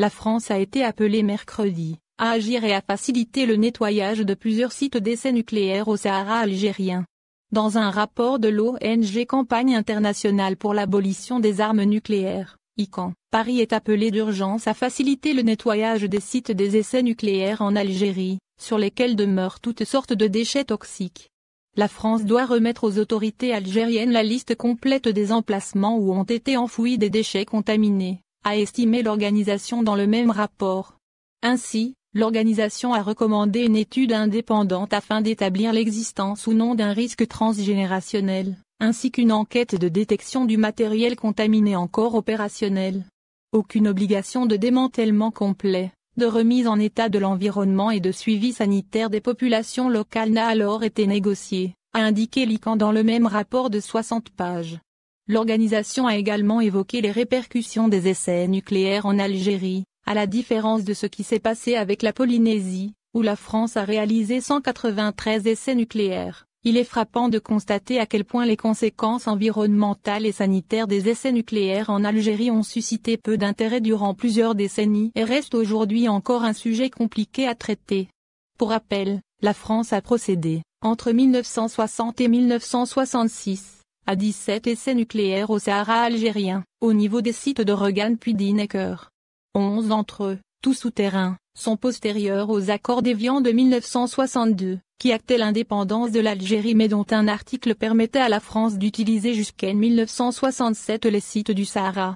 la France a été appelée mercredi à agir et à faciliter le nettoyage de plusieurs sites d'essais nucléaires au Sahara algérien. Dans un rapport de l'ONG Campagne internationale pour l'abolition des armes nucléaires, ICAN, Paris est appelé d'urgence à faciliter le nettoyage des sites des essais nucléaires en Algérie, sur lesquels demeurent toutes sortes de déchets toxiques. La France doit remettre aux autorités algériennes la liste complète des emplacements où ont été enfouis des déchets contaminés a estimé l'organisation dans le même rapport. Ainsi, l'organisation a recommandé une étude indépendante afin d'établir l'existence ou non d'un risque transgénérationnel, ainsi qu'une enquête de détection du matériel contaminé encore opérationnel. Aucune obligation de démantèlement complet, de remise en état de l'environnement et de suivi sanitaire des populations locales n'a alors été négociée, a indiqué l'ICAN dans le même rapport de 60 pages. L'organisation a également évoqué les répercussions des essais nucléaires en Algérie, à la différence de ce qui s'est passé avec la Polynésie, où la France a réalisé 193 essais nucléaires. Il est frappant de constater à quel point les conséquences environnementales et sanitaires des essais nucléaires en Algérie ont suscité peu d'intérêt durant plusieurs décennies et restent aujourd'hui encore un sujet compliqué à traiter. Pour rappel, la France a procédé, entre 1960 et 1966, 17 essais nucléaires au Sahara algérien, au niveau des sites de Regan puis Dinecker. 11 d'entre eux, tous souterrains, sont postérieurs aux accords d'Évian de 1962, qui actaient l'indépendance de l'Algérie mais dont un article permettait à la France d'utiliser jusqu'en 1967 les sites du Sahara.